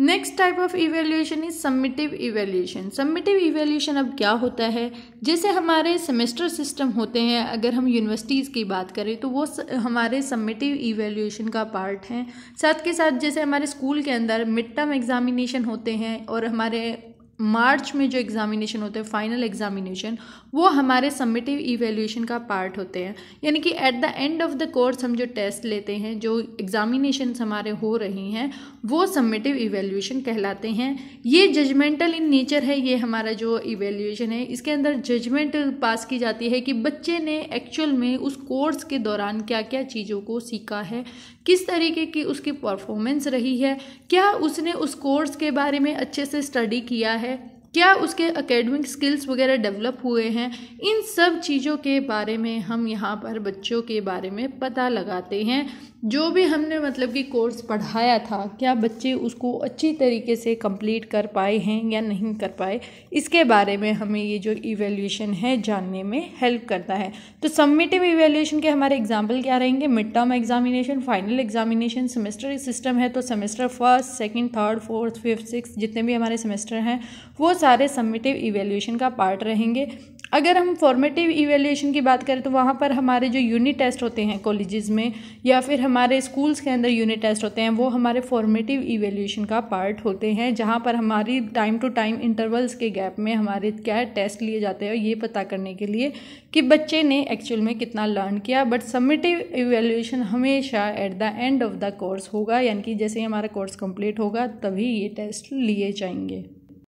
next type of evaluation is summative evaluation summative evaluation अब क्या होता है जैसे हमारे सेमेस्टर सिस्टम होते हैं अगर हम यूनिवर्सिटीज़ की बात करें तो वो हमारे सबमिटिव इवेल्यूशन का पार्ट हैं साथ के साथ जैसे हमारे स्कूल के अंदर मिड टर्म एग्जामिनेशन होते हैं और हमारे मार्च में जो एग्ज़ामिनेशन होते हैं फाइनल एग्ज़ामिनेशन वो हमारे सबमिटिव इवेल्यूशन का पार्ट होते हैं यानी कि at the end of the course हम जो टेस्ट लेते हैं जो एग्ज़ामिनेशन हमारे हो रही हैं वो सबमिटिव इवेल्यूशन कहलाते हैं ये जजमेंटल इन नेचर है ये हमारा जो इवेल्यूशन है इसके अंदर जजमेंट पास की जाती है कि बच्चे ने एक्चुअल में उस कोर्स के दौरान क्या क्या चीज़ों को सीखा है किस तरीके की उसकी परफॉर्मेंस रही है क्या उसने उस कोर्स के बारे में अच्छे से स्टडी किया है है क्या उसके एकेडमिक स्किल्स वगैरह डेवलप हुए हैं इन सब चीज़ों के बारे में हम यहाँ पर बच्चों के बारे में पता लगाते हैं जो भी हमने मतलब कि कोर्स पढ़ाया था क्या बच्चे उसको अच्छी तरीके से कंप्लीट कर पाए हैं या नहीं कर पाए इसके बारे में हमें ये जो इवेल्यूशन है जानने में हेल्प करता है तो सबमिटिव इवेल्यूशन के हमारे एग्जाम्पल क्या रहेंगे mid term examination final examination semester system है तो semester first second third fourth fifth six जितने भी हमारे सेमेस्टर हैं वो सारे सबमिटिव इवेल्यूशन का पार्ट रहेंगे अगर हम फॉर्मेटिव इवेल्यूशन की बात करें तो वहाँ पर हमारे जो यूनिट टेस्ट होते हैं कॉलेजेस में या फिर हमारे स्कूल्स के अंदर यूनिट टेस्ट होते हैं वो हमारे फॉर्मेटिव इवेल्यूशन का पार्ट होते हैं जहाँ पर हमारी टाइम टू टाइम इंटरवल्स के गैप में हमारे क्या टेस्ट लिए जाते हैं ये पता करने के लिए कि बच्चे ने एक्चुअल में कितना लर्न किया बट समेटिव इवेल्यूशन हमेशा at the end of the course होगा यानी कि जैसे ही हमारा कोर्स कंप्लीट होगा तभी ये टेस्ट लिए जाएंगे